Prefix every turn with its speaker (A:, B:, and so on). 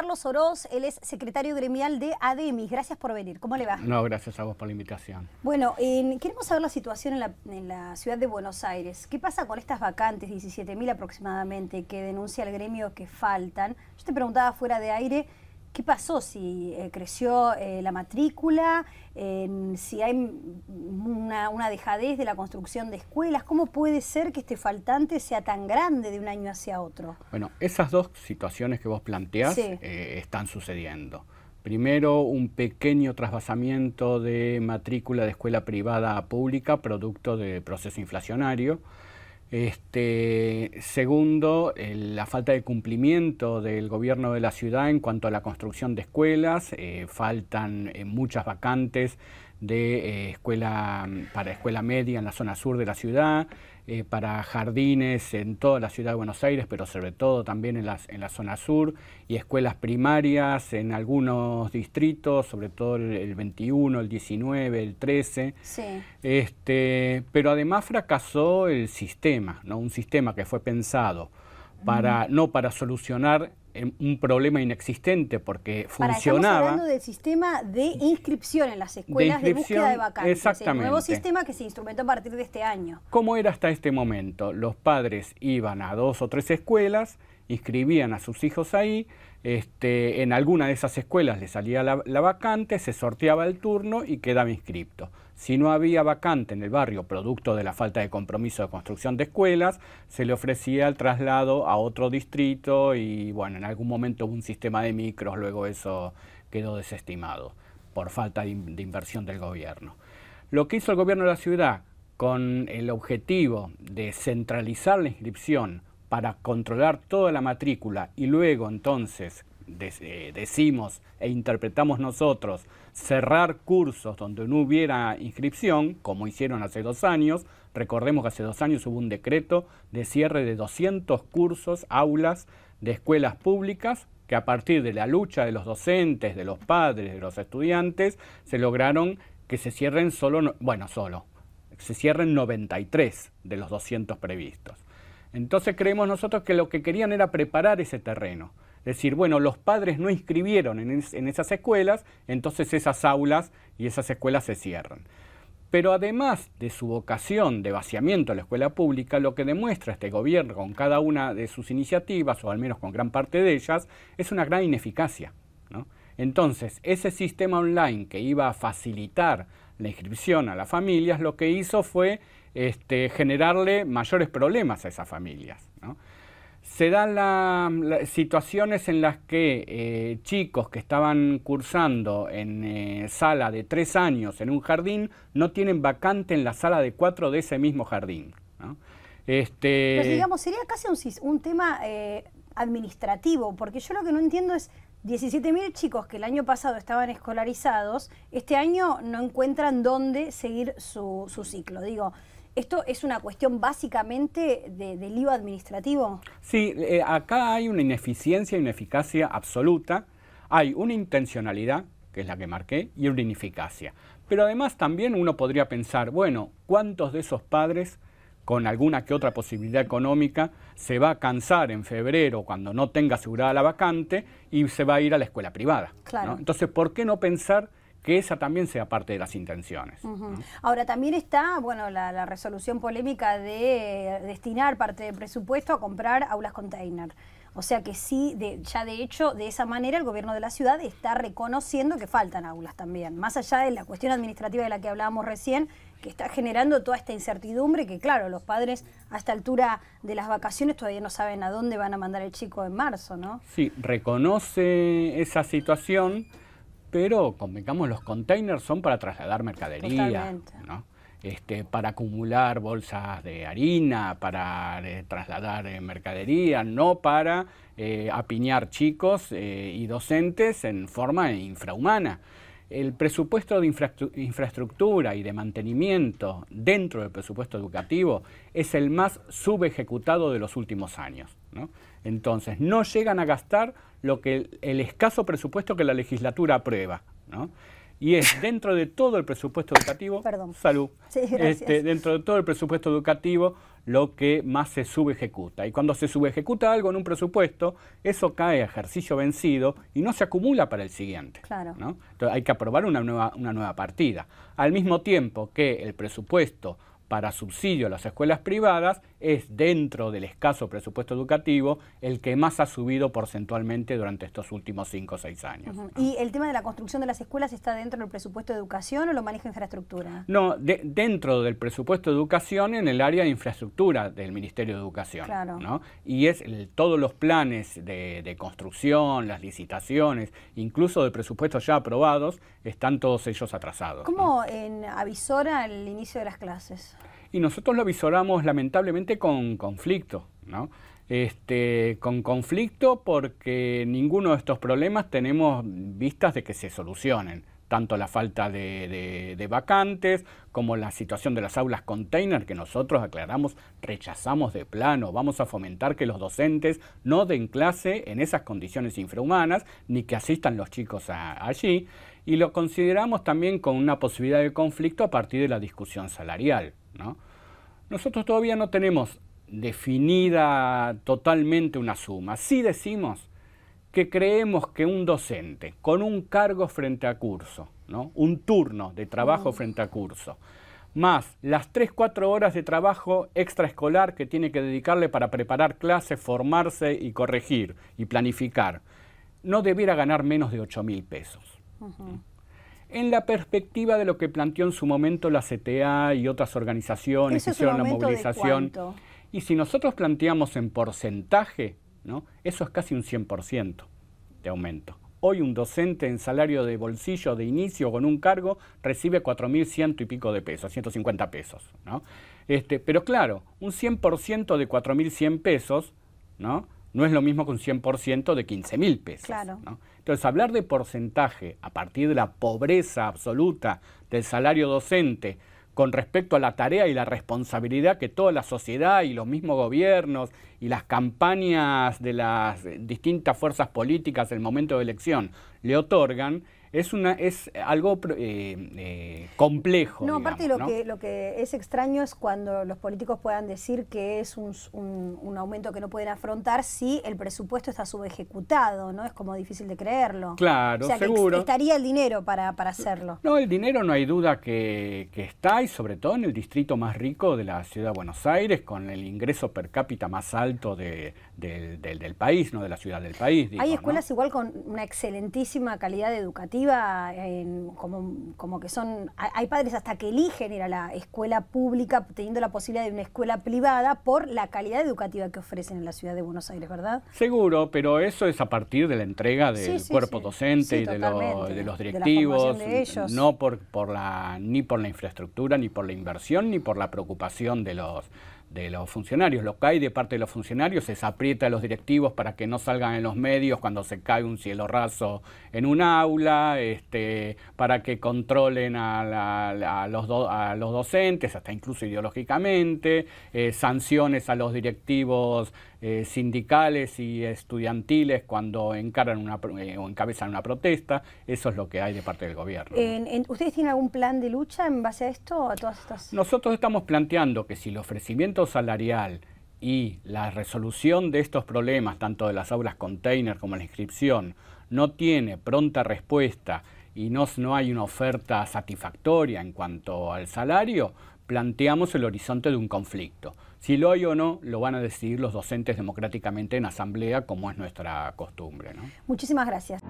A: Carlos Oroz, él es secretario gremial de ADEMIS. Gracias por venir. ¿Cómo le va? No,
B: gracias a vos por la invitación.
A: Bueno, queremos saber la situación en la, en la, ciudad de Buenos Aires. ¿Qué pasa con estas vacantes, 17.000 aproximadamente, que denuncia el gremio que faltan? Yo te preguntaba fuera de aire ¿Qué pasó si eh, creció eh, la matrícula? si hay una, dejadez de la construcción de escuelas, ¿cómo puede ser que este faltante sea tan grande de un año hacia otro?
B: Bueno, esas dos situaciones que vos planteás eh, están sucediendo. Primero, un pequeño trasvasamiento de matrícula de escuela privada a pública, producto del proceso inflacionario. Este, segundo, eh, la falta de cumplimiento del gobierno de la ciudad en cuanto a la construcción de escuelas. Eh, faltan eh, muchas vacantes de eh, escuela, para escuela media en la zona sur de la ciudad, eh, para jardines en toda la ciudad de Buenos Aires, pero sobre todo también en, las, en la zona sur, y escuelas primarias en algunos distritos, sobre todo el, 21, el 19, el 13. Este, pero además fracasó el sistema, ¿no? un sistema que fue pensado para, no para solucionar un problema inexistente porque funcionaba. Estamos hablando
A: del sistema de inscripción en las escuelas de, búsqueda de vacantes. Exactamente. El nuevo sistema que se instrumentó a partir de este año.
B: ¿Cómo era hasta este momento? Los padres iban a dos o tres escuelas inscribían a sus hijos ahí, este, en alguna de esas escuelas le salía la, vacante, se sorteaba el turno y quedaba inscripto. Si no había vacante en el barrio, producto de la falta de compromiso de construcción de escuelas, se le ofrecía el traslado a otro distrito y bueno, en algún momento hubo un sistema de micros, luego eso quedó desestimado por falta de inversión del gobierno. Lo que hizo el gobierno de la ciudad con el objetivo de centralizar la inscripción, para controlar toda la matrícula y luego entonces eh, decimos e interpretamos nosotros cerrar cursos donde no hubiera inscripción, como hicieron hace dos años, recordemos que hace dos años hubo un decreto de cierre de 200 cursos, aulas de escuelas públicas, que a partir de la lucha de los docentes, de los padres, de los estudiantes, se lograron que se cierren solo, bueno, solo, se cierren 93 de los 200 previstos. Entonces creemos nosotros que lo que querían era preparar ese terreno. Es decir, bueno, los padres no inscribieron en, esas escuelas, entonces esas aulas y esas escuelas se cierran. Pero además de su vocación de vaciamiento a la escuela pública, lo que demuestra este gobierno con cada una de sus iniciativas, o al menos con gran parte de ellas, es una gran ineficacia. Entonces, ese sistema online que iba a facilitar la inscripción a las familias, lo que hizo fue este, generarle mayores problemas a esas familias. Se dan las situaciones en las que eh, chicos que estaban cursando en eh, sala de tres años en un jardín no tienen vacante en la sala de cuatro de ese mismo jardín. Este, pues, digamos,
A: sería casi un, tema eh, administrativo, porque yo lo que no entiendo es 17.000 chicos que el año pasado estaban escolarizados, este año no encuentran dónde seguir su, ciclo. Digo, ¿esto es una cuestión básicamente de, del administrativo?
B: Sí, eh, acá hay una ineficiencia, una eficacia absoluta. Hay una intencionalidad, que es la que marqué, y una ineficacia. Pero además también uno podría pensar, bueno, ¿cuántos de esos padres con alguna que otra posibilidad económica, se va a cansar en febrero cuando no tenga asegurada la vacante y se va a ir a la escuela privada. Claro. Entonces, ¿por qué no pensar que esa también sea parte de las intenciones.
A: Ahora también está, bueno, la, resolución polémica de eh, destinar parte del presupuesto a comprar aulas container. O sea que sí, ya de hecho, de esa manera el gobierno de la ciudad está reconociendo que faltan aulas también, más allá de la cuestión administrativa de la que hablábamos recién, que está generando toda esta incertidumbre que, claro, los padres a esta altura de las vacaciones todavía no saben a dónde van a mandar el chico en marzo, ¿no?
B: Sí, reconoce esa situación pero los containers son para trasladar mercadería, este, para acumular bolsas de harina, para eh, trasladar eh, mercadería, no para eh, apiñar chicos y docentes en forma infrahumana el presupuesto de infraestructura y de mantenimiento dentro del presupuesto educativo es el más subejecutado de los últimos años. Entonces, no llegan a gastar lo que el, escaso presupuesto que la legislatura aprueba y es dentro de todo el presupuesto educativo, salud, este, dentro de todo el presupuesto educativo lo que más se subejecuta. Y cuando se subejecuta algo en un presupuesto, eso cae a ejercicio vencido y no se acumula para el siguiente. Claro. ¿no? Entonces hay que aprobar una nueva, una nueva partida. Al mismo tiempo que el presupuesto para subsidio a las escuelas privadas es, dentro del escaso presupuesto educativo, el que más ha subido porcentualmente durante estos últimos cinco o seis años.
A: ¿Y el tema de la construcción de las escuelas está dentro del presupuesto de educación o lo maneja infraestructura?
B: No, dentro del presupuesto de educación en el área de infraestructura del Ministerio de Educación. Claro. ¿no? Y es todos los planes de, construcción, las licitaciones, incluso de presupuestos ya aprobados, están todos ellos atrasados.
A: ¿Cómo en, avisora el inicio de las clases?
B: y nosotros lo visoramos lamentablemente con conflicto, ¿no? Este, con conflicto porque ninguno de estos problemas tenemos vistas de que se solucionen, tanto la falta de, vacantes como la situación de las aulas container que nosotros aclaramos, rechazamos de plano, vamos a fomentar que los docentes no den clase en esas condiciones infrahumanas, ni que asistan los chicos allí, y lo consideramos también con una posibilidad de conflicto a partir de la discusión salarial. Nosotros todavía no tenemos definida totalmente una suma. Sí decimos que creemos que un docente con un cargo frente a curso, un turno de trabajo mm. frente a curso, más las 3-4 horas de trabajo extraescolar que tiene que dedicarle para preparar clases, formarse y corregir y planificar, no debiera ganar menos de 8 mil pesos en la perspectiva de lo que planteó en su momento la CTA y otras organizaciones que hicieron la movilización. Y si nosotros planteamos en porcentaje, ¿no? eso es casi un 100% de aumento. Hoy un docente en salario de bolsillo de inicio con un cargo recibe 4.100 y pico de pesos, 150 pesos. ¿no? Este, pero claro, un 100% de 4.100 pesos, ¿no? no es lo mismo que un 100% de 15 mil pesos. Entonces, hablar de porcentaje a partir de la pobreza absoluta del salario docente con respecto a la tarea y la responsabilidad que toda la sociedad y los mismos gobiernos y las campañas de las distintas fuerzas políticas en el momento de elección le otorgan, es, una, es algo eh, eh, complejo. No, aparte lo, Que,
A: lo que es extraño es cuando los políticos puedan decir que es un, un, aumento que no pueden afrontar si el presupuesto está subejecutado, ¿no? Es como difícil de creerlo. Claro, o sea, seguro. estaría el dinero para, hacerlo.
B: No, el dinero no hay duda que, que, está, y sobre todo en el distrito más rico de la ciudad de Buenos Aires, con el ingreso per cápita más alto del, país, ¿no? De la ciudad del país. hay escuelas
A: igual con una excelentísima calidad educativa como, como, que son, hay padres hasta que eligen ir a la escuela pública teniendo la posibilidad de una escuela privada por la calidad educativa que ofrecen en la ciudad de Buenos Aires, ¿verdad?
B: Seguro, pero eso es a partir de la entrega del cuerpo docente y de, los directivos, no por, por la, ni por la infraestructura, ni por la inversión, ni por la preocupación de los de los funcionarios. Lo que hay de parte de los funcionarios es aprieta a los directivos para que no salgan en los medios cuando se cae un cielo raso en un aula, este, para que controlen a, los, a los, docentes, hasta incluso ideológicamente, eh, sanciones a los directivos eh, sindicales y estudiantiles cuando encaran una, eh, o encabezan una protesta. Eso es lo que hay de parte del gobierno.
A: ¿En, ustedes tienen algún plan de lucha en base a esto? A todas
B: Nosotros estamos planteando que si el ofrecimiento salarial y la resolución de estos problemas, tanto de las aulas container como la inscripción, no tiene pronta respuesta y no hay una oferta satisfactoria en cuanto al salario, planteamos el horizonte de un conflicto. Si lo hay o no, lo van a decidir los docentes democráticamente en asamblea, como es nuestra costumbre.
A: Muchísimas gracias.